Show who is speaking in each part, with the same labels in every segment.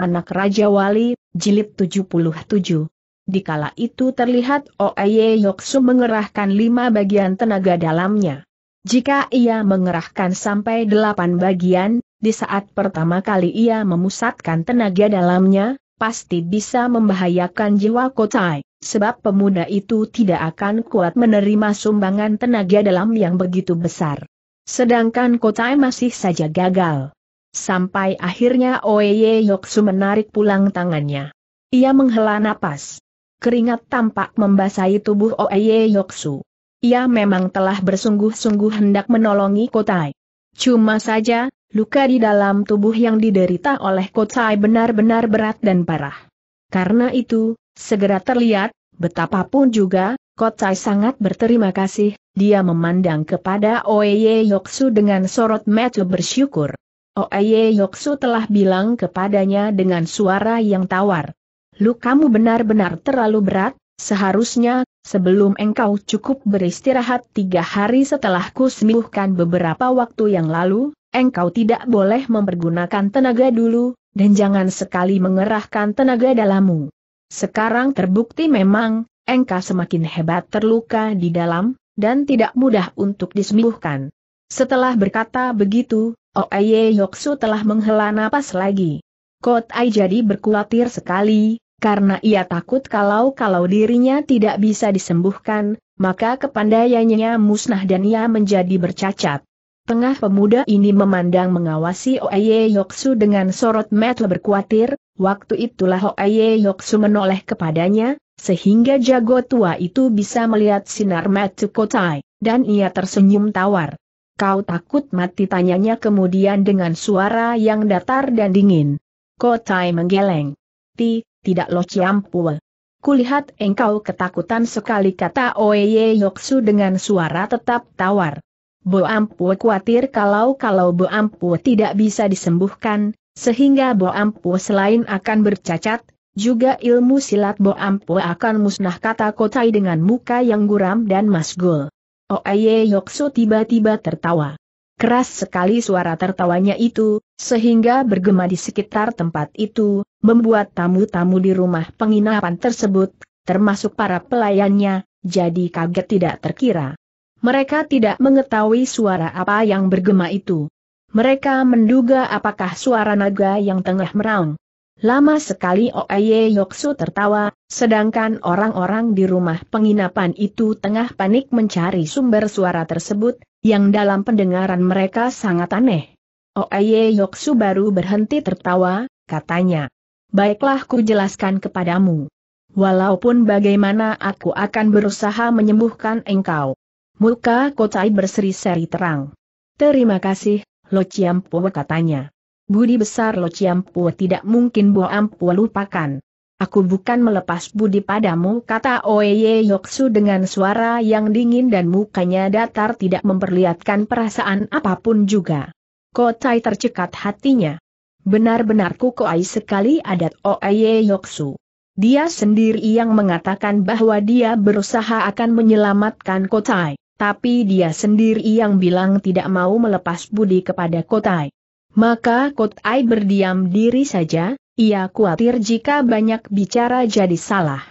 Speaker 1: Anak Raja Wali, Jilid 77. Dikala itu terlihat Oeye Yoksu mengerahkan lima bagian tenaga dalamnya. Jika ia mengerahkan sampai delapan bagian, di saat pertama kali ia memusatkan tenaga dalamnya, pasti bisa membahayakan jiwa Kotai, sebab pemuda itu tidak akan kuat menerima sumbangan tenaga dalam yang begitu besar. Sedangkan Kotai masih saja gagal. Sampai akhirnya Oye Yoksu menarik pulang tangannya. Ia menghela napas. Keringat tampak membasahi tubuh Oye Yoksu. Ia memang telah bersungguh-sungguh hendak menolongi Kotai. Cuma saja, luka di dalam tubuh yang diderita oleh Kotai benar-benar berat dan parah. Karena itu, segera terlihat, betapapun juga, Kotai sangat berterima kasih, dia memandang kepada Oye Yoksu dengan sorot mata bersyukur. Oeye Yoksu telah bilang kepadanya dengan suara yang tawar. Lu kamu benar-benar terlalu berat, seharusnya, sebelum engkau cukup beristirahat tiga hari setelah ku sembuhkan beberapa waktu yang lalu, engkau tidak boleh mempergunakan tenaga dulu, dan jangan sekali mengerahkan tenaga dalammu. Sekarang terbukti memang, engkau semakin hebat terluka di dalam, dan tidak mudah untuk disembuhkan. Setelah berkata begitu, Oye oh, Yoksu telah menghela napas lagi. Kot Ai jadi berkuatir sekali, karena ia takut kalau-kalau dirinya tidak bisa disembuhkan, maka kepandaiannya musnah dan ia menjadi bercacat. Tengah pemuda ini memandang mengawasi Oye oh Yoksu dengan sorot mata berkuatir, waktu itulah Oye oh Yoksu menoleh kepadanya, sehingga jago tua itu bisa melihat sinar mata Kotai, dan ia tersenyum tawar. Kau takut mati tanyanya kemudian dengan suara yang datar dan dingin. Kotai menggeleng. Ti, tidak lo ciampul. Kulihat engkau ketakutan sekali kata Oye Yoksu dengan suara tetap tawar. Bo Ampu khawatir kalau-kalau Bo Ampu tidak bisa disembuhkan, sehingga Bo Ampu selain akan bercacat, juga ilmu silat Bo Ampu akan musnah kata Kotai dengan muka yang guram dan masgul. Oaye oh, Yoksu tiba-tiba tertawa. Keras sekali suara tertawanya itu, sehingga bergema di sekitar tempat itu, membuat tamu-tamu di rumah penginapan tersebut, termasuk para pelayannya, jadi kaget tidak terkira. Mereka tidak mengetahui suara apa yang bergema itu. Mereka menduga apakah suara naga yang tengah meraung. Lama sekali Oye Yoksu tertawa, sedangkan orang-orang di rumah penginapan itu tengah panik mencari sumber suara tersebut, yang dalam pendengaran mereka sangat aneh. Oye Yoksu baru berhenti tertawa, katanya. Baiklah ku jelaskan kepadamu. Walaupun bagaimana aku akan berusaha menyembuhkan engkau. Muka Kotai berseri-seri terang. Terima kasih, Lo Chiampo katanya budi besar Lo Ciampu tidak mungkin Bo Ampu lupakan. Aku bukan melepas budi padamu kata Oeye Yoksu dengan suara yang dingin dan mukanya datar tidak memperlihatkan perasaan apapun juga. Kotai tercekat hatinya. Benar-benar kukoai sekali adat Oeye Yoksu. Dia sendiri yang mengatakan bahwa dia berusaha akan menyelamatkan Kotai, tapi dia sendiri yang bilang tidak mau melepas budi kepada Kotai. Maka Kotai berdiam diri saja, ia khawatir jika banyak bicara jadi salah.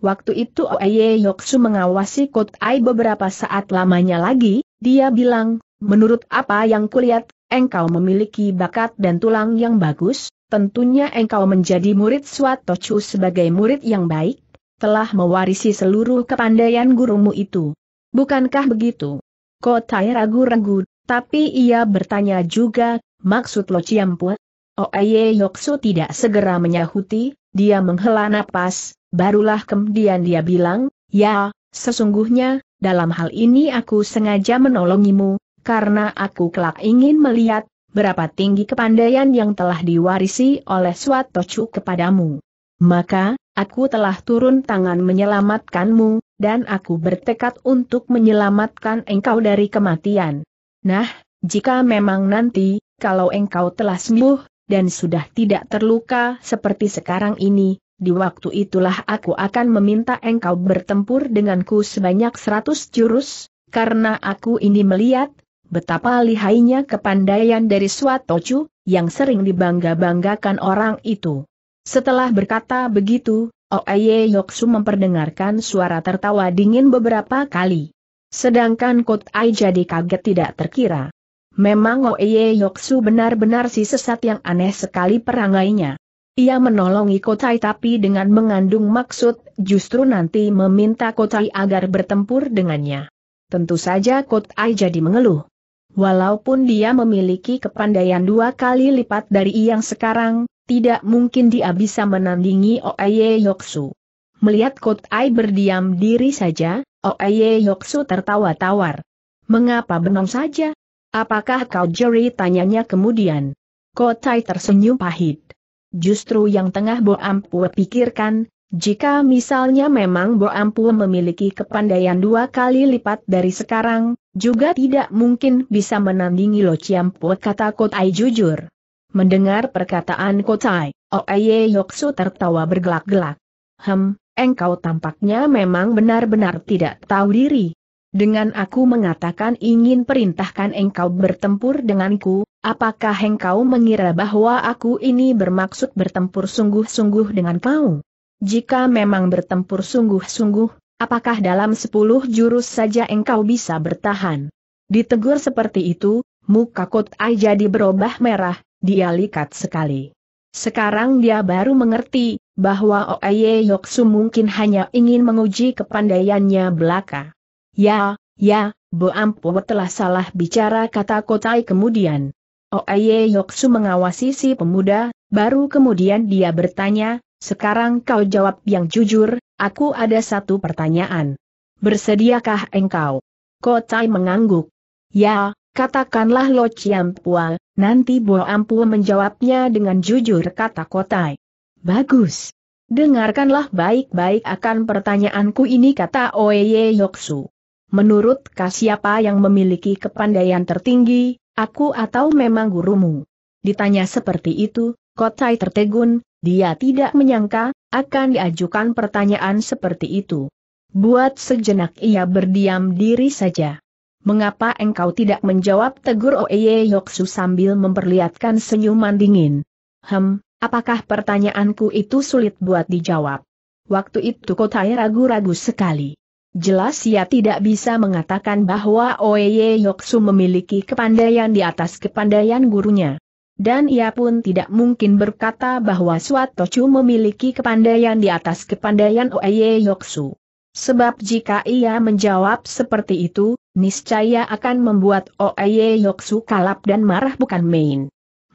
Speaker 1: Waktu itu Oeye Yoksu mengawasi Kotai beberapa saat lamanya lagi, dia bilang, menurut apa yang kulihat, engkau memiliki bakat dan tulang yang bagus, tentunya engkau menjadi murid Swatochu sebagai murid yang baik, telah mewarisi seluruh kepandaian gurumu itu. Bukankah begitu? Kotai ragu-ragu, tapi ia bertanya juga, Maksud Lo Ciampu? Oh, Aye Yoksu tidak segera menyahuti, dia menghela napas, barulah kemudian dia bilang, ya, sesungguhnya, dalam hal ini aku sengaja menolongimu, karena aku kelak ingin melihat, berapa tinggi kepandaian yang telah diwarisi oleh Swatocu kepadamu. Maka, aku telah turun tangan menyelamatkanmu, dan aku bertekad untuk menyelamatkan engkau dari kematian. Nah, jika memang nanti, kalau engkau telah sembuh, dan sudah tidak terluka seperti sekarang ini, di waktu itulah aku akan meminta engkau bertempur denganku sebanyak seratus jurus, karena aku ini melihat, betapa lihainya kepandaian dari Swatocu, yang sering dibangga-banggakan orang itu. Setelah berkata begitu, Oeye Yoksu memperdengarkan suara tertawa dingin beberapa kali. Sedangkan Kot Ai jadi kaget tidak terkira. Memang Oeye Yoksu benar-benar si sesat yang aneh sekali perangainya. Ia menolongi Kotai tapi dengan mengandung maksud justru nanti meminta Kotai agar bertempur dengannya. Tentu saja Kotai jadi mengeluh. Walaupun dia memiliki kepandaian dua kali lipat dari yang sekarang, tidak mungkin dia bisa menandingi Oeye Yoksu. Melihat Kotai berdiam diri saja, Oeye Yoksu tertawa tawar. Mengapa benong saja? Apakah kau jeri tanyanya kemudian? Kotai tersenyum pahit. Justru yang tengah Bo Ampue pikirkan, jika misalnya memang Bo Ampue memiliki kepandaian dua kali lipat dari sekarang, juga tidak mungkin bisa menandingi Lo Ciampue kata Kotai jujur. Mendengar perkataan Kotai, Oeye Yoksu tertawa bergelak-gelak. Hem, engkau tampaknya memang benar-benar tidak tahu diri. Dengan aku mengatakan ingin perintahkan engkau bertempur denganku, apakah engkau mengira bahwa aku ini bermaksud bertempur sungguh-sungguh dengan kau? Jika memang bertempur sungguh-sungguh, apakah dalam sepuluh jurus saja engkau bisa bertahan? Ditegur seperti itu, muka Kot Ai jadi berubah merah, dia likat sekali. Sekarang dia baru mengerti, bahwa Oaye Yoksu mungkin hanya ingin menguji kepandaiannya belaka. Ya, ya, Bo Ampo telah salah bicara kata Kotai kemudian. Oye oh, Yoksu mengawasi si pemuda, baru kemudian dia bertanya, sekarang kau jawab yang jujur, aku ada satu pertanyaan. Bersediakah engkau? Kotai mengangguk. Ya, katakanlah Lo Chiampua, nanti Bo Ampu menjawabnya dengan jujur kata Kotai. Bagus. Dengarkanlah baik-baik akan pertanyaanku ini kata Oye Yoksu menurut siapa yang memiliki kepandaian tertinggi, aku atau memang gurumu? Ditanya seperti itu, Kotai tertegun, dia tidak menyangka, akan diajukan pertanyaan seperti itu. Buat sejenak ia berdiam diri saja. Mengapa engkau tidak menjawab tegur Oeye Yoksu sambil memperlihatkan senyuman dingin? Hem, apakah pertanyaanku itu sulit buat dijawab? Waktu itu Kotai ragu-ragu sekali. Jelas ia tidak bisa mengatakan bahwa Oeye Yoksu memiliki kepandaian di atas kepandaian gurunya. Dan ia pun tidak mungkin berkata bahwa Suatochu memiliki kepandaian di atas kepandaian Oeye Yoksu. Sebab jika ia menjawab seperti itu, niscaya akan membuat Oeye Yoksu kalap dan marah bukan main.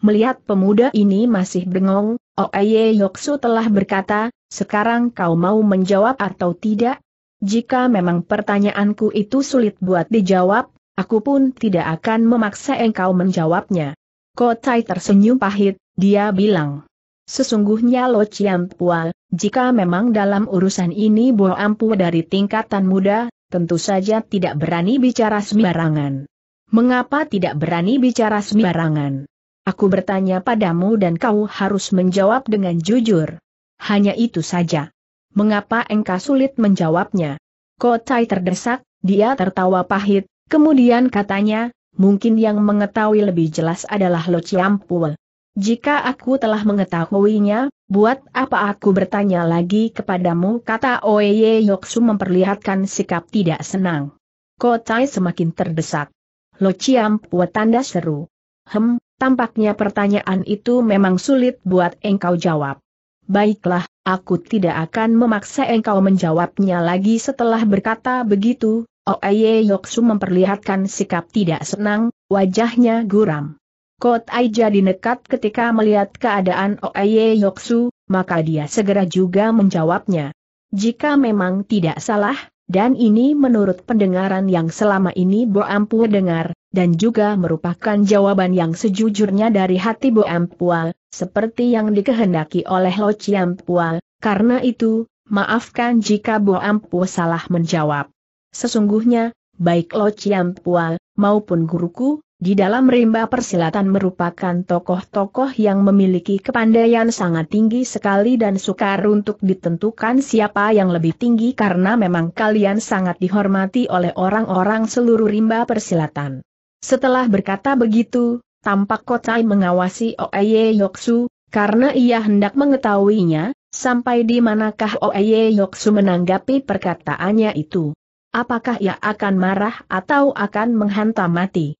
Speaker 1: Melihat pemuda ini masih bengong, Oeye Yoksu telah berkata, sekarang kau mau menjawab atau tidak? Jika memang pertanyaanku itu sulit buat dijawab, aku pun tidak akan memaksa engkau menjawabnya. Kotai tersenyum pahit, dia bilang. Sesungguhnya Lo Chiam Pual, jika memang dalam urusan ini Bo Ampu dari tingkatan muda, tentu saja tidak berani bicara sembarangan. Mengapa tidak berani bicara sembarangan? Aku bertanya padamu dan kau harus menjawab dengan jujur. Hanya itu saja mengapa engkau sulit menjawabnya? Kotai terdesak, dia tertawa pahit, kemudian katanya, mungkin yang mengetahui lebih jelas adalah Lo Chiampul. Jika aku telah mengetahuinya, buat apa aku bertanya lagi kepadamu kata Oye Yoksu memperlihatkan sikap tidak senang. Kotai semakin terdesak. Lo Chiampul tanda seru. Hem, tampaknya pertanyaan itu memang sulit buat engkau jawab. Baiklah, Aku tidak akan memaksa engkau menjawabnya lagi setelah berkata begitu, Oaye oh Yoksu memperlihatkan sikap tidak senang, wajahnya guram. Kot Ai jadi nekat ketika melihat keadaan Oaye oh Yoksu, maka dia segera juga menjawabnya. Jika memang tidak salah, dan ini menurut pendengaran yang selama ini Bo Ampua dengar, dan juga merupakan jawaban yang sejujurnya dari hati Bo Ampua, seperti yang dikehendaki oleh Lo Ciampua, karena itu, maafkan jika Bo Ampua salah menjawab. Sesungguhnya, baik Lo Ciampua, maupun guruku, di dalam rimba persilatan merupakan tokoh-tokoh yang memiliki kepandaian sangat tinggi sekali dan sukar untuk ditentukan siapa yang lebih tinggi karena memang kalian sangat dihormati oleh orang-orang seluruh rimba persilatan. Setelah berkata begitu, tampak Kotai mengawasi Oeye Yoksu, karena ia hendak mengetahuinya, sampai di manakah Oeye Yoksu menanggapi perkataannya itu. Apakah ia akan marah atau akan menghantam mati?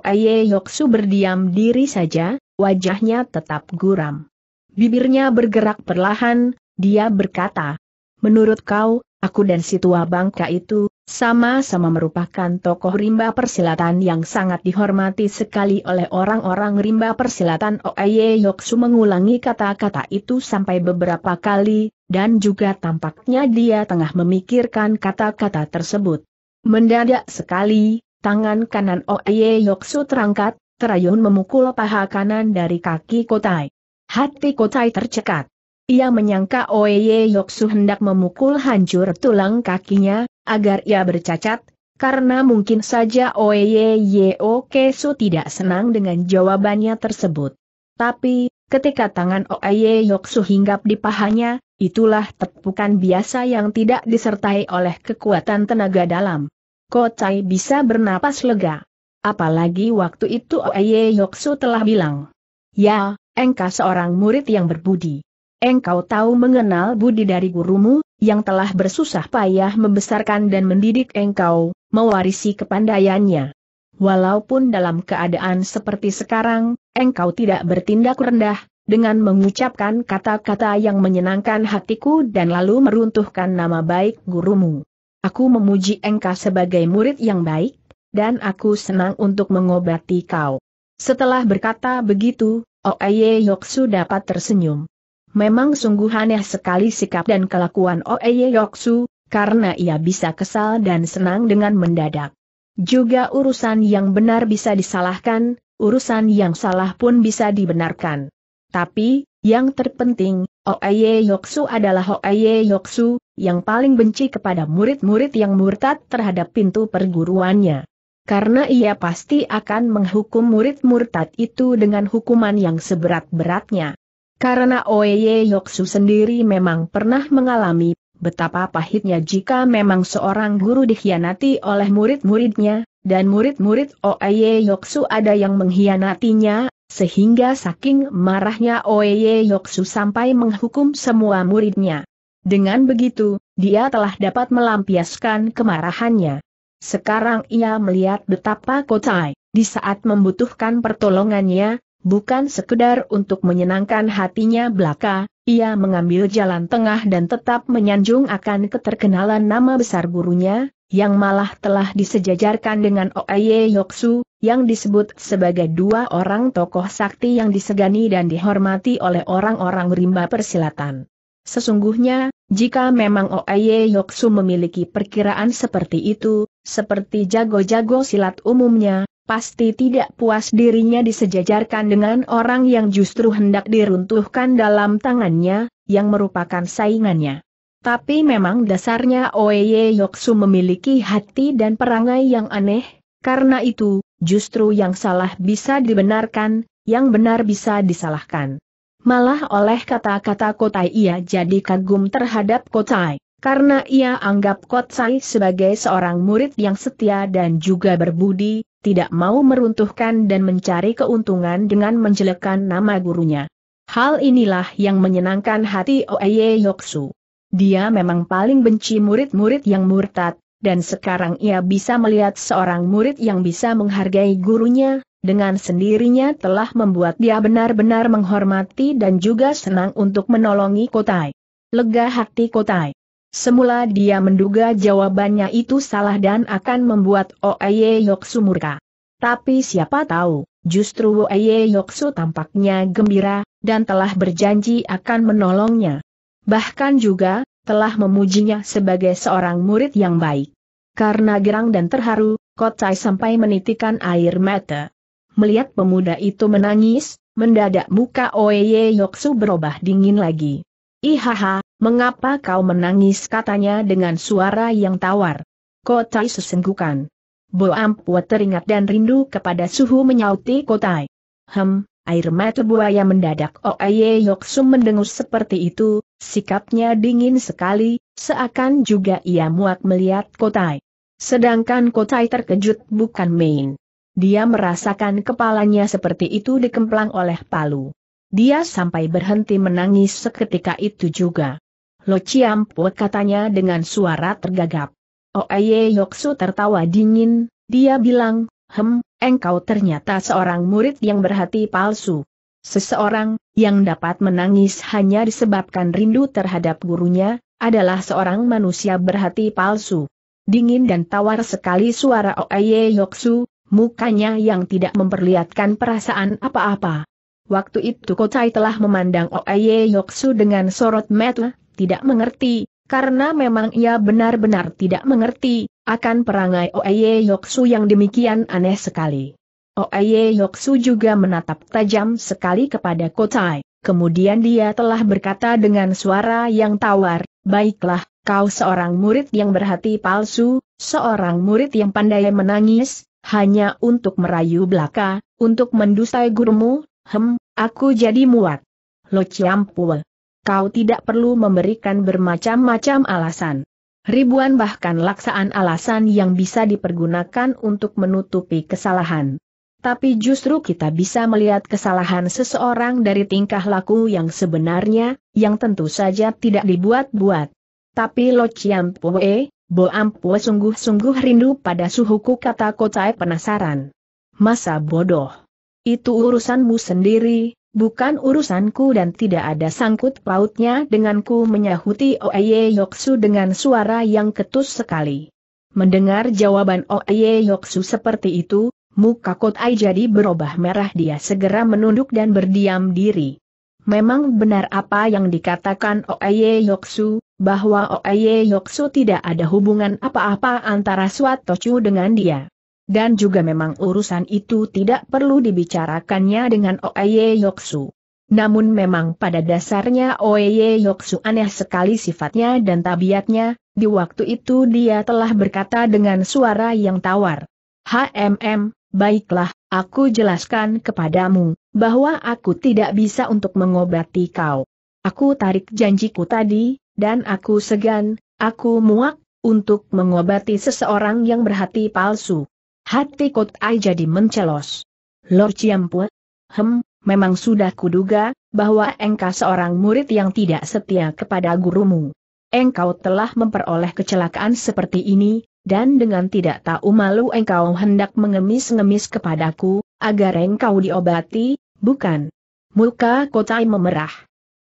Speaker 1: Oye Yoksu berdiam diri saja, wajahnya tetap guram. Bibirnya bergerak perlahan, dia berkata, Menurut kau, aku dan si tua bangka itu, sama-sama merupakan tokoh rimba persilatan yang sangat dihormati sekali oleh orang-orang rimba persilatan Oye Yoksu mengulangi kata-kata itu sampai beberapa kali, dan juga tampaknya dia tengah memikirkan kata-kata tersebut. Mendadak sekali, Tangan kanan Oye Yoksu terangkat, terayun memukul paha kanan dari kaki Kotai. Hati Kotai tercekat. Ia menyangka Oye Yoksu hendak memukul hancur tulang kakinya, agar ia bercacat, karena mungkin saja Oye Yoksu tidak senang dengan jawabannya tersebut. Tapi, ketika tangan Oye Yoksu hinggap di pahanya, itulah tepukan biasa yang tidak disertai oleh kekuatan tenaga dalam. Kocai bisa bernapas lega. Apalagi waktu itu Oye Yoksu telah bilang. Ya, engkau seorang murid yang berbudi. Engkau tahu mengenal budi dari gurumu, yang telah bersusah payah membesarkan dan mendidik engkau, mewarisi kepandaiannya. Walaupun dalam keadaan seperti sekarang, engkau tidak bertindak rendah, dengan mengucapkan kata-kata yang menyenangkan hatiku dan lalu meruntuhkan nama baik gurumu. Aku memuji engkau sebagai murid yang baik, dan aku senang untuk mengobati kau. Setelah berkata begitu, Oeye oh Yoksu dapat tersenyum. Memang sungguh aneh sekali sikap dan kelakuan Oeye oh Yoksu, karena ia bisa kesal dan senang dengan mendadak. Juga urusan yang benar bisa disalahkan, urusan yang salah pun bisa dibenarkan. Tapi, yang terpenting, Oaye Yoksu adalah Oaye Yoksu, yang paling benci kepada murid-murid yang murtad terhadap pintu perguruannya. Karena ia pasti akan menghukum murid murtad itu dengan hukuman yang seberat-beratnya. Karena Oeye Yoksu sendiri memang pernah mengalami betapa pahitnya jika memang seorang guru dikhianati oleh murid-muridnya, dan murid-murid Oeye Yoksu ada yang mengkhianatinya, sehingga saking marahnya Oeye Yoksu sampai menghukum semua muridnya. Dengan begitu, dia telah dapat melampiaskan kemarahannya. Sekarang ia melihat betapa Kotai, di saat membutuhkan pertolongannya, bukan sekedar untuk menyenangkan hatinya belaka, ia mengambil jalan tengah dan tetap menyanjung akan keterkenalan nama besar gurunya, yang malah telah disejajarkan dengan Oeye Yoksu, yang disebut sebagai dua orang tokoh sakti yang disegani dan dihormati oleh orang-orang rimba persilatan. Sesungguhnya, jika memang Oye Yoksu memiliki perkiraan seperti itu, seperti jago-jago silat umumnya, pasti tidak puas dirinya disejajarkan dengan orang yang justru hendak diruntuhkan dalam tangannya, yang merupakan saingannya. Tapi memang dasarnya Oye Yoksu memiliki hati dan perangai yang aneh, karena itu, justru yang salah bisa dibenarkan, yang benar bisa disalahkan. Malah oleh kata-kata Kotai ia jadi kagum terhadap Kotai, karena ia anggap Kotai sebagai seorang murid yang setia dan juga berbudi, tidak mau meruntuhkan dan mencari keuntungan dengan menjelekan nama gurunya. Hal inilah yang menyenangkan hati Oeye Yoksu. Dia memang paling benci murid-murid yang murtad, dan sekarang ia bisa melihat seorang murid yang bisa menghargai gurunya, dengan sendirinya telah membuat dia benar-benar menghormati dan juga senang untuk menolongi Kotai. Lega hati Kotai. Semula dia menduga jawabannya itu salah dan akan membuat Oaye Yoksu murka. Tapi siapa tahu, justru Oaye Yoksu tampaknya gembira, dan telah berjanji akan menolongnya. Bahkan juga, telah memujinya sebagai seorang murid yang baik. Karena gerang dan terharu, Kotai sampai menitikan air mata. Melihat pemuda itu menangis, mendadak muka oye Yoksu berubah dingin lagi. Ihaha, mengapa kau menangis katanya dengan suara yang tawar. Kotai sesenggukan. Boampu teringat dan rindu kepada suhu menyauti Kotai. Hem, air mata buaya mendadak oye Yoksu mendengus seperti itu, Sikapnya dingin sekali, seakan juga ia muak melihat Kotai. Sedangkan Kotai terkejut bukan main. Dia merasakan kepalanya seperti itu dikemplang oleh palu. Dia sampai berhenti menangis seketika itu juga. Lo Ciampo katanya dengan suara tergagap. Oeye Yoksu tertawa dingin, dia bilang, Hem, engkau ternyata seorang murid yang berhati palsu. Seseorang yang dapat menangis hanya disebabkan rindu terhadap gurunya, adalah seorang manusia berhati palsu. Dingin dan tawar sekali suara Oye Yoksu, mukanya yang tidak memperlihatkan perasaan apa-apa. Waktu itu Kocai telah memandang Oye Yoksu dengan sorot mata, tidak mengerti, karena memang ia benar-benar tidak mengerti, akan perangai Oeye Yoksu yang demikian aneh sekali. Oeye Yoksu juga menatap tajam sekali kepada Kotai, kemudian dia telah berkata dengan suara yang tawar, Baiklah, kau seorang murid yang berhati palsu, seorang murid yang pandai menangis, hanya untuk merayu belaka, untuk mendustai gurumu, hem, aku jadi muat. Lo Ciampul. Kau tidak perlu memberikan bermacam-macam alasan. Ribuan bahkan laksaan alasan yang bisa dipergunakan untuk menutupi kesalahan tapi justru kita bisa melihat kesalahan seseorang dari tingkah laku yang sebenarnya, yang tentu saja tidak dibuat-buat. Tapi Lo Chiam Pue, Bo Ampue sungguh-sungguh rindu pada suhuku kata Kotai penasaran. Masa bodoh. Itu urusanmu sendiri, bukan urusanku dan tidak ada sangkut pautnya denganku menyahuti Oeye Yoksu dengan suara yang ketus sekali. Mendengar jawaban Oeye Yoksu seperti itu, Muka Kotai jadi berubah merah dia segera menunduk dan berdiam diri. Memang benar apa yang dikatakan Oeye Yoksu, bahwa Oeye Yoksu tidak ada hubungan apa-apa antara Swatochu dengan dia. Dan juga memang urusan itu tidak perlu dibicarakannya dengan Oeye Yoksu. Namun memang pada dasarnya Oeye Yoksu aneh sekali sifatnya dan tabiatnya, di waktu itu dia telah berkata dengan suara yang tawar. HMM, Baiklah, aku jelaskan kepadamu, bahwa aku tidak bisa untuk mengobati kau. Aku tarik janjiku tadi, dan aku segan, aku muak, untuk mengobati seseorang yang berhati palsu. Hati Kotai jadi mencelos. Lord Ciampue? Hem, memang sudah kuduga, bahwa engkau seorang murid yang tidak setia kepada gurumu. Engkau telah memperoleh kecelakaan seperti ini, dan dengan tidak tahu malu engkau hendak mengemis-ngemis kepadaku, agar engkau diobati, bukan? Muka Kotai memerah.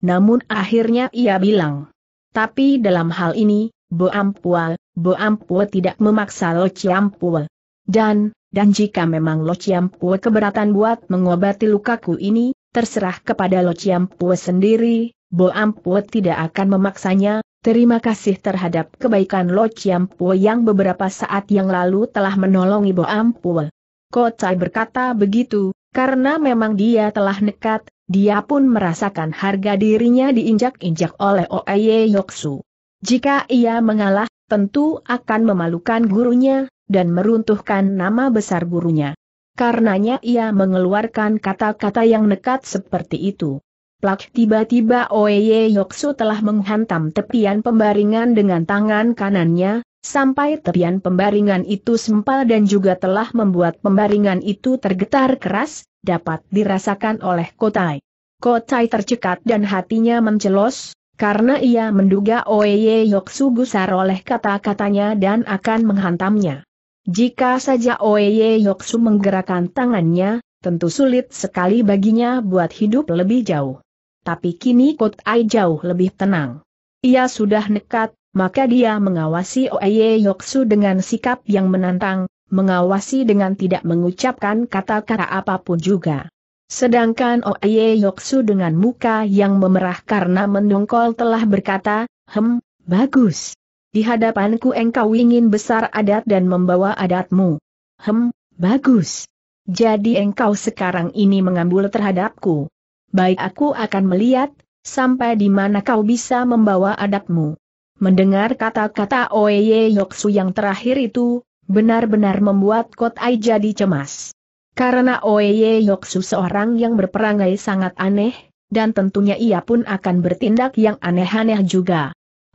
Speaker 1: Namun akhirnya ia bilang. Tapi dalam hal ini, Bo Ampua, Bo Ampua tidak memaksa Lo Ciampua. Dan, dan jika memang Lo Ciampua keberatan buat mengobati lukaku ini, terserah kepada Lo Ciampua sendiri, Bo Ampua tidak akan memaksanya, Terima kasih terhadap kebaikan Lo Chiampu yang beberapa saat yang lalu telah menolong Ibu Ampul. Chai berkata begitu, karena memang dia telah nekat, dia pun merasakan harga dirinya diinjak-injak oleh Oye Yoksu. Jika ia mengalah, tentu akan memalukan gurunya, dan meruntuhkan nama besar gurunya. Karenanya ia mengeluarkan kata-kata yang nekat seperti itu. Plak tiba-tiba Oeye Yoksu telah menghantam tepian pembaringan dengan tangan kanannya, sampai tepian pembaringan itu sempal dan juga telah membuat pembaringan itu tergetar keras, dapat dirasakan oleh Kotai. Kotai tercekat dan hatinya mencelos, karena ia menduga Oeye Yoksu gusar oleh kata-katanya dan akan menghantamnya. Jika saja Oeye Yoksu menggerakkan tangannya, tentu sulit sekali baginya buat hidup lebih jauh tapi kini Kot Ai jauh lebih tenang. Ia sudah nekat, maka dia mengawasi Oeye Yoksu dengan sikap yang menantang, mengawasi dengan tidak mengucapkan kata-kata apapun juga. Sedangkan Oeye Yoksu dengan muka yang memerah karena mendongkol telah berkata, Hem, bagus. Di hadapanku engkau ingin besar adat dan membawa adatmu. Hem, bagus. Jadi engkau sekarang ini mengambul terhadapku baik aku akan melihat, sampai di mana kau bisa membawa adabmu. Mendengar kata-kata Oeye Yoksu yang terakhir itu, benar-benar membuat Kotai jadi cemas. Karena Oeye Yoksu seorang yang berperangai sangat aneh, dan tentunya ia pun akan bertindak yang aneh-aneh juga.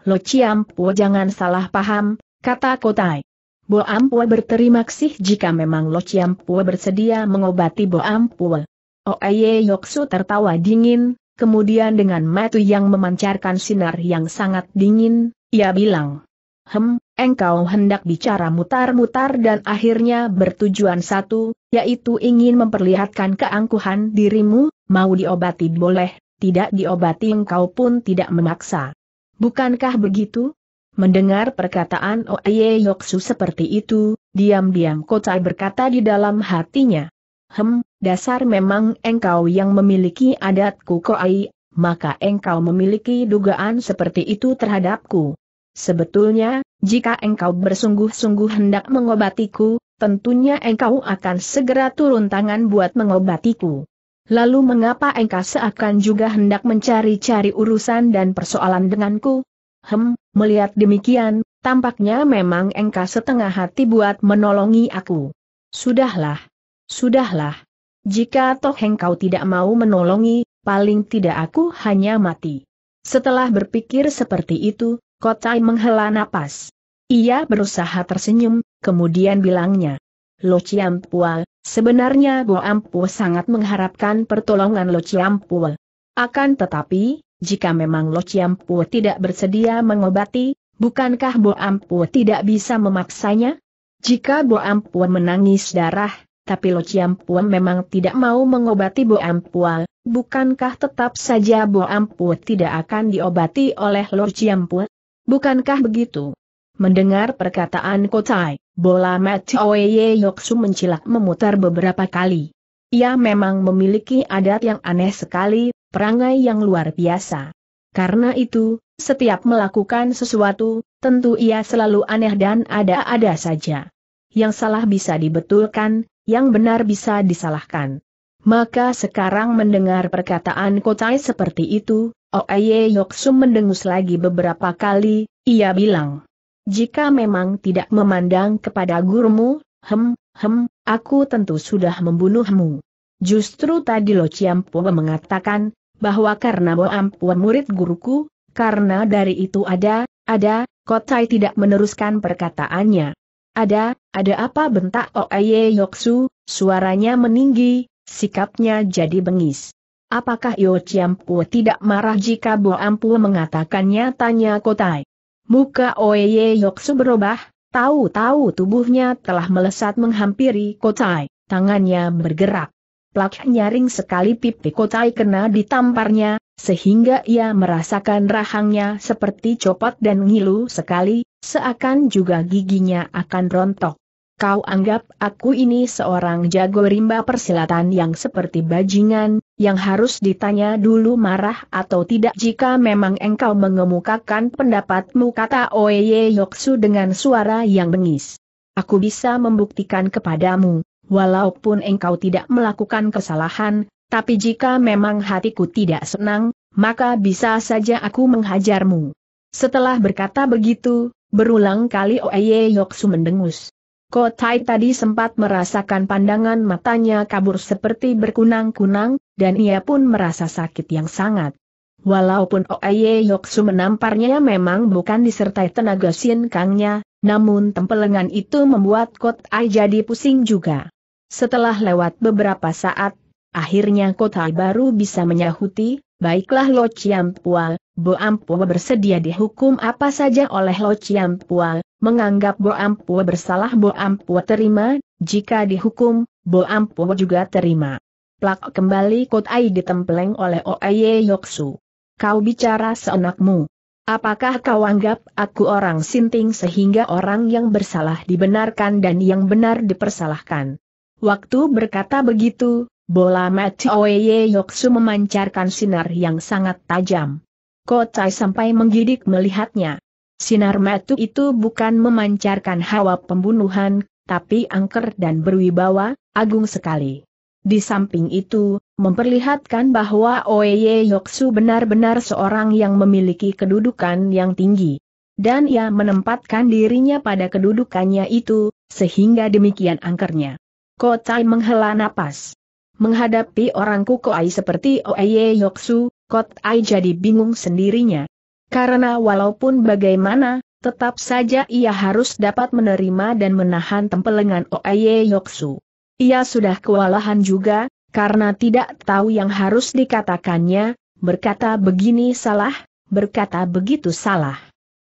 Speaker 1: Lo Ciampo jangan salah paham, kata Kotai. Bo Ampua berterima kasih jika memang Lo Ciampo bersedia mengobati Bo Ampua. Oeye oh, Yoksu tertawa dingin, kemudian dengan mata yang memancarkan sinar yang sangat dingin, ia bilang. Hem, engkau hendak bicara mutar-mutar dan akhirnya bertujuan satu, yaitu ingin memperlihatkan keangkuhan dirimu, mau diobati boleh, tidak diobati engkau pun tidak memaksa. Bukankah begitu? Mendengar perkataan Oeye oh, Yoksu seperti itu, diam-diam Kocai berkata di dalam hatinya. Hem, dasar memang engkau yang memiliki adatku koai, maka engkau memiliki dugaan seperti itu terhadapku. Sebetulnya, jika engkau bersungguh-sungguh hendak mengobatiku, tentunya engkau akan segera turun tangan buat mengobatiku. Lalu mengapa engkau seakan juga hendak mencari-cari urusan dan persoalan denganku? Hem, melihat demikian, tampaknya memang engkau setengah hati buat menolongi aku. Sudahlah. Sudahlah. Jika toh engkau tidak mau menolongi, paling tidak aku hanya mati. Setelah berpikir seperti itu, Kotai menghela napas. Ia berusaha tersenyum, kemudian bilangnya. Lo Ciampual, sebenarnya Bo Ampu sangat mengharapkan pertolongan Lo Ciampual. Akan tetapi, jika memang Lo Ciampual tidak bersedia mengobati, bukankah Bo Ampu tidak bisa memaksanya? Jika Bo Ampu menangis darah, tapi Lo Chiam Puan memang tidak mau mengobati Bo Ampua, bukankah tetap saja Bo Ampu tidak akan diobati oleh Lo Chiam Puan? Bukankah begitu? Mendengar perkataan Kotai, bola mati Oeye Yoksu mencilak memutar beberapa kali. Ia memang memiliki adat yang aneh sekali, perangai yang luar biasa. Karena itu, setiap melakukan sesuatu, tentu ia selalu aneh dan ada-ada saja. Yang salah bisa dibetulkan, yang benar bisa disalahkan. Maka sekarang mendengar perkataan Kotai seperti itu, Oeye Yoksu mendengus lagi beberapa kali, ia bilang. Jika memang tidak memandang kepada gurumu, hem, hem, aku tentu sudah membunuhmu. Justru tadi Lo Ciampua mengatakan, bahwa karena Bo Ampua murid guruku, karena dari itu ada, ada, Kotai tidak meneruskan perkataannya. Ada, ada apa bentak Oye oh Yoksu, suaranya meninggi, sikapnya jadi bengis. Apakah Yo Chiampu tidak marah jika Bo Ampu mengatakannya tanya Kotai? Muka Oye oh Yoksu berubah, tahu-tahu tubuhnya telah melesat menghampiri Kotai, tangannya bergerak. Plak nyaring sekali pipi Kotai kena ditamparnya, sehingga ia merasakan rahangnya seperti copot dan ngilu sekali, seakan juga giginya akan rontok. Kau anggap aku ini seorang jago rimba persilatan yang seperti bajingan, yang harus ditanya dulu marah atau tidak jika memang engkau mengemukakan pendapatmu kata Oeye Yoksu dengan suara yang bengis. Aku bisa membuktikan kepadamu, walaupun engkau tidak melakukan kesalahan, tapi jika memang hatiku tidak senang, maka bisa saja aku menghajarmu. Setelah berkata begitu, berulang kali Oeye Yoksu mendengus. Kotai tadi sempat merasakan pandangan matanya kabur seperti berkunang-kunang, dan ia pun merasa sakit yang sangat. Walaupun Oeye Yoksu menamparnya memang bukan disertai tenaga sinkangnya, namun tempelengan itu membuat Kotai jadi pusing juga. Setelah lewat beberapa saat, Akhirnya kota baru bisa menyahuti, baiklah Lo Pua, Bo Ampua bersedia dihukum apa saja oleh Lo Pua, menganggap Bo Ampua bersalah Bo Ampua terima, jika dihukum, Bo Ampua juga terima. Plak kembali Kotai ditempeleng oleh Oaye Yoksu. Kau bicara seenakmu. Apakah kau anggap aku orang sinting sehingga orang yang bersalah dibenarkan dan yang benar dipersalahkan? Waktu berkata begitu, Bola Oye Yoksu memancarkan sinar yang sangat tajam. Kotai sampai menggidik melihatnya. Sinar metu itu bukan memancarkan hawa pembunuhan, tapi angker dan berwibawa, agung sekali. Di samping itu, memperlihatkan bahwa Oye Yoksu benar-benar seorang yang memiliki kedudukan yang tinggi. Dan ia menempatkan dirinya pada kedudukannya itu, sehingga demikian angkernya. Kotai menghela napas. Menghadapi orang ai seperti Oeye Yoksu, Kot Ai jadi bingung sendirinya. Karena walaupun bagaimana, tetap saja ia harus dapat menerima dan menahan tempelengan Oeye Yoksu. Ia sudah kewalahan juga, karena tidak tahu yang harus dikatakannya, berkata begini salah, berkata begitu salah.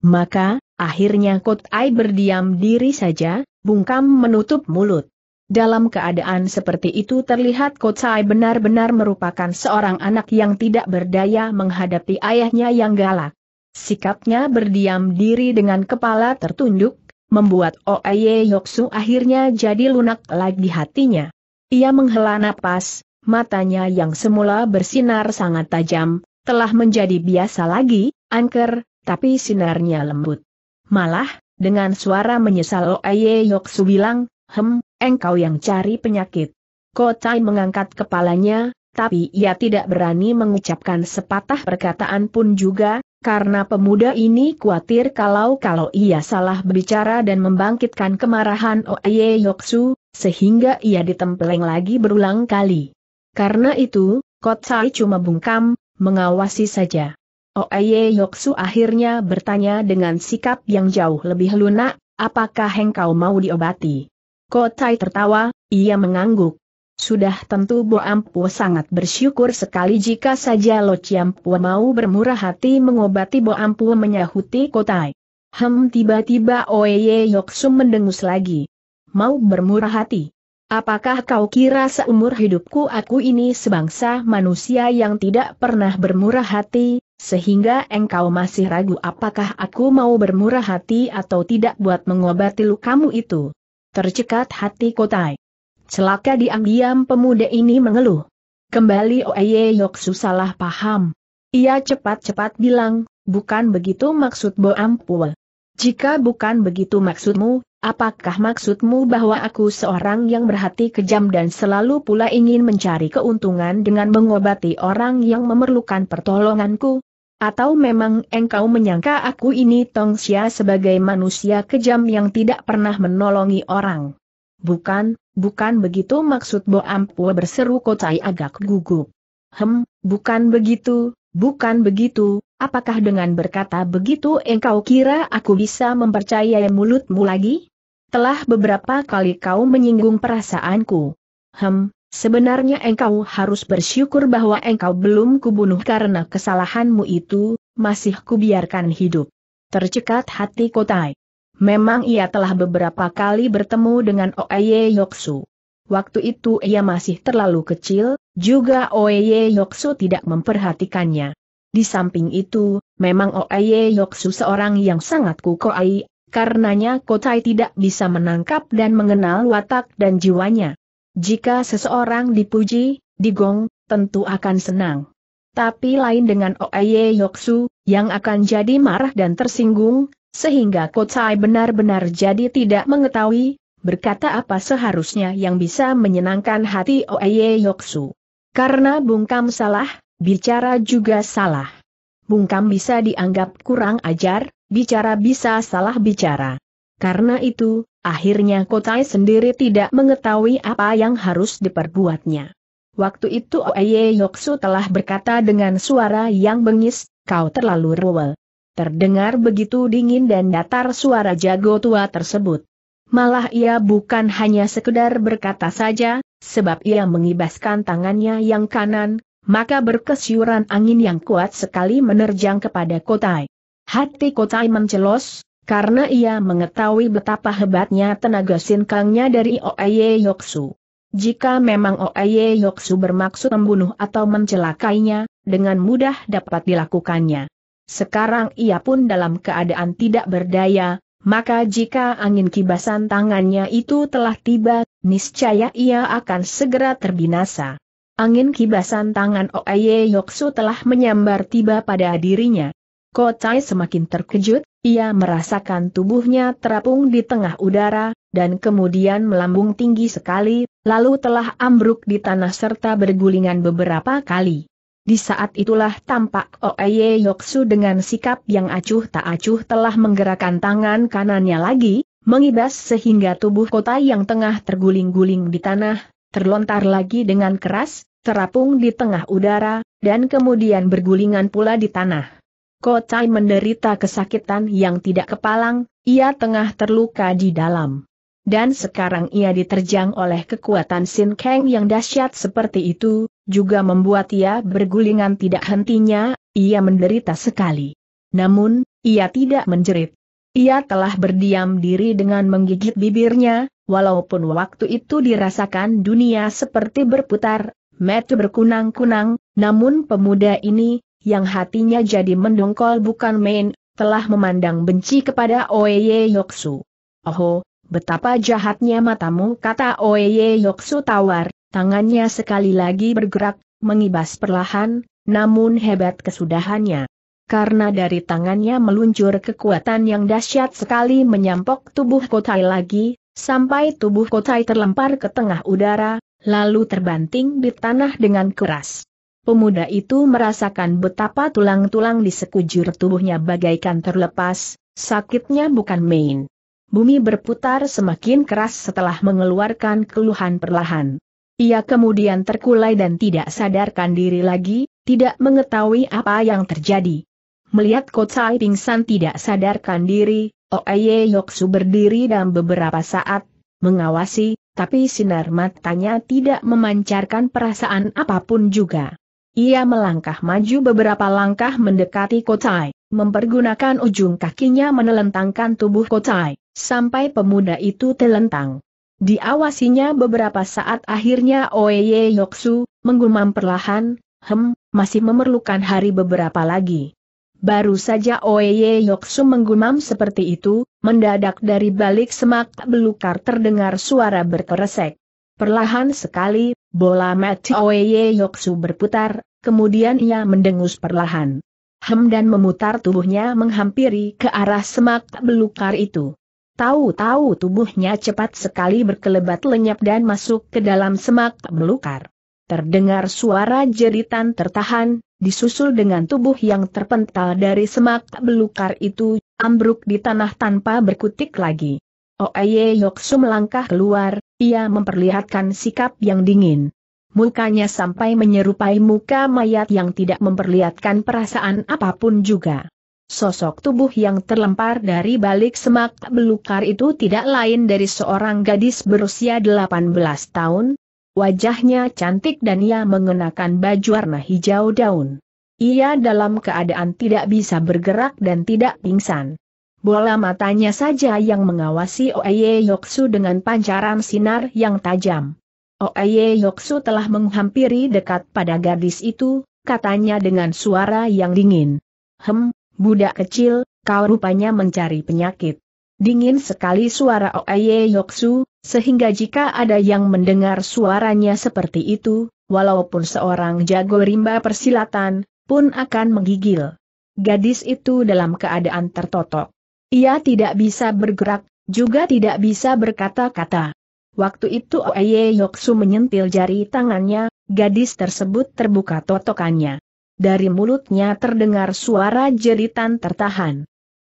Speaker 1: Maka, akhirnya Kot Ai berdiam diri saja, bungkam menutup mulut. Dalam keadaan seperti itu terlihat Kocai benar-benar merupakan seorang anak yang tidak berdaya menghadapi ayahnya yang galak. Sikapnya berdiam diri dengan kepala tertunduk, membuat Oeye Yoksu akhirnya jadi lunak lagi hatinya. Ia menghela napas, matanya yang semula bersinar sangat tajam, telah menjadi biasa lagi, angker, tapi sinarnya lembut. Malah, dengan suara menyesal Oeye Yoksu bilang, Hem, engkau yang cari penyakit. Kotai mengangkat kepalanya, tapi ia tidak berani mengucapkan sepatah perkataan pun juga, karena pemuda ini khawatir kalau-kalau ia salah berbicara dan membangkitkan kemarahan Oye Yoksu, sehingga ia ditempeleng lagi berulang kali. Karena itu, Kotai cuma bungkam, mengawasi saja. Oye Yoksu akhirnya bertanya dengan sikap yang jauh lebih lunak, apakah engkau mau diobati? Kotai tertawa, ia mengangguk. Sudah tentu Bo Ampu sangat bersyukur sekali jika saja Lo Ciampu mau bermurah hati mengobati Bo Ampu menyahuti Kotai. Hem tiba-tiba Oeye Yoksum mendengus lagi. Mau bermurah hati. Apakah kau kira seumur hidupku aku ini sebangsa manusia yang tidak pernah bermurah hati, sehingga engkau masih ragu apakah aku mau bermurah hati atau tidak buat mengobati lukamu itu? Tercekat hati Kotai. Celaka diam-diam pemuda ini mengeluh. Kembali Oeye Yoksu salah paham. Ia cepat-cepat bilang, bukan begitu maksud Bo Ampul. Jika bukan begitu maksudmu, apakah maksudmu bahwa aku seorang yang berhati kejam dan selalu pula ingin mencari keuntungan dengan mengobati orang yang memerlukan pertolonganku? Atau memang engkau menyangka aku ini Tong Tongsia sebagai manusia kejam yang tidak pernah menolongi orang? Bukan, bukan begitu maksud Bo Ampua berseru Kocai agak gugup. Hem, bukan begitu, bukan begitu, apakah dengan berkata begitu engkau kira aku bisa mempercayai mulutmu lagi? Telah beberapa kali kau menyinggung perasaanku. Hem, Sebenarnya engkau harus bersyukur bahwa engkau belum kubunuh karena kesalahanmu itu, masih kubiarkan hidup. Tercekat hati Kotai. Memang ia telah beberapa kali bertemu dengan Oeye Yoksu. Waktu itu ia masih terlalu kecil, juga Oeye Yoksu tidak memperhatikannya. Di samping itu, memang Oeye Yoksu seorang yang sangat kukoai, karenanya Kotai tidak bisa menangkap dan mengenal watak dan jiwanya. Jika seseorang dipuji, digong, tentu akan senang. Tapi lain dengan Oeye Yoksu, yang akan jadi marah dan tersinggung, sehingga Kotsai benar-benar jadi tidak mengetahui, berkata apa seharusnya yang bisa menyenangkan hati Oeye Yoksu. Karena bungkam salah, bicara juga salah. Bungkam bisa dianggap kurang ajar, bicara bisa salah bicara. Karena itu, Akhirnya Kotai sendiri tidak mengetahui apa yang harus diperbuatnya. Waktu itu Oye Yoksu telah berkata dengan suara yang bengis, kau terlalu rewel. Terdengar begitu dingin dan datar suara jago tua tersebut. Malah ia bukan hanya sekedar berkata saja, sebab ia mengibaskan tangannya yang kanan, maka berkesyuran angin yang kuat sekali menerjang kepada Kotai. Hati Kotai mencelos, karena ia mengetahui betapa hebatnya tenaga sinkangnya dari Oeye Yoksu. Jika memang Oeye Yoksu bermaksud membunuh atau mencelakainya, dengan mudah dapat dilakukannya. Sekarang ia pun dalam keadaan tidak berdaya, maka jika angin kibasan tangannya itu telah tiba, niscaya ia akan segera terbinasa. Angin kibasan tangan Oeye Yoksu telah menyambar tiba pada dirinya. Kocai semakin terkejut, ia merasakan tubuhnya terapung di tengah udara, dan kemudian melambung tinggi sekali, lalu telah ambruk di tanah serta bergulingan beberapa kali. Di saat itulah tampak Oeye Yoksu dengan sikap yang acuh tak acuh telah menggerakkan tangan kanannya lagi, mengibas sehingga tubuh kota yang tengah terguling-guling di tanah, terlontar lagi dengan keras, terapung di tengah udara, dan kemudian bergulingan pula di tanah. Kocai menderita kesakitan yang tidak kepalang, ia tengah terluka di dalam. Dan sekarang ia diterjang oleh kekuatan Sin Kang yang dahsyat seperti itu, juga membuat ia bergulingan tidak hentinya, ia menderita sekali. Namun, ia tidak menjerit. Ia telah berdiam diri dengan menggigit bibirnya, walaupun waktu itu dirasakan dunia seperti berputar, metu berkunang-kunang, namun pemuda ini, yang hatinya jadi mendongkol bukan main, telah memandang benci kepada Oeye Yoksu. Oho, betapa jahatnya matamu kata Oeye Yoksu tawar, tangannya sekali lagi bergerak, mengibas perlahan, namun hebat kesudahannya. Karena dari tangannya meluncur kekuatan yang dahsyat sekali menyampok tubuh Kotai lagi, sampai tubuh Kotai terlempar ke tengah udara, lalu terbanting di tanah dengan keras. Pemuda itu merasakan betapa tulang-tulang di sekujur tubuhnya bagaikan terlepas, sakitnya bukan main. Bumi berputar semakin keras setelah mengeluarkan keluhan perlahan. Ia kemudian terkulai dan tidak sadarkan diri lagi, tidak mengetahui apa yang terjadi. Melihat Kotsai pingsan tidak sadarkan diri, Oeye Yoksu berdiri dan beberapa saat, mengawasi, tapi sinar matanya tidak memancarkan perasaan apapun juga. Ia melangkah maju beberapa langkah mendekati Kotai, mempergunakan ujung kakinya menelentangkan tubuh Kotai, sampai pemuda itu telentang. Diawasinya beberapa saat akhirnya Oeye Yoksu, menggumam perlahan, hem, masih memerlukan hari beberapa lagi. Baru saja Oeye Yoksu menggumam seperti itu, mendadak dari balik semak belukar terdengar suara berkeresek. Perlahan sekali, Bola Oye Yoksu berputar, kemudian ia mendengus perlahan. Hem dan memutar tubuhnya menghampiri ke arah semak belukar itu. Tahu-tahu tubuhnya cepat sekali berkelebat lenyap dan masuk ke dalam semak belukar. Terdengar suara jeritan tertahan, disusul dengan tubuh yang terpental dari semak belukar itu, ambruk di tanah tanpa berkutik lagi. Oye Yoksu melangkah keluar, ia memperlihatkan sikap yang dingin. Mukanya sampai menyerupai muka mayat yang tidak memperlihatkan perasaan apapun juga. Sosok tubuh yang terlempar dari balik semak belukar itu tidak lain dari seorang gadis berusia 18 tahun. Wajahnya cantik dan ia mengenakan baju warna hijau daun. Ia dalam keadaan tidak bisa bergerak dan tidak pingsan bola matanya saja yang mengawasi Oeye Yoksu dengan pancaran sinar yang tajam. Oeye Yoksu telah menghampiri dekat pada gadis itu, katanya dengan suara yang dingin. Hem, budak kecil, kau rupanya mencari penyakit. Dingin sekali suara Oeye Yoksu, sehingga jika ada yang mendengar suaranya seperti itu, walaupun seorang jago rimba persilatan, pun akan menggigil. Gadis itu dalam keadaan tertotok. Ia tidak bisa bergerak, juga tidak bisa berkata-kata. Waktu itu Oye Yoksu menyentil jari tangannya, gadis tersebut terbuka totokannya. Dari mulutnya terdengar suara jeritan tertahan.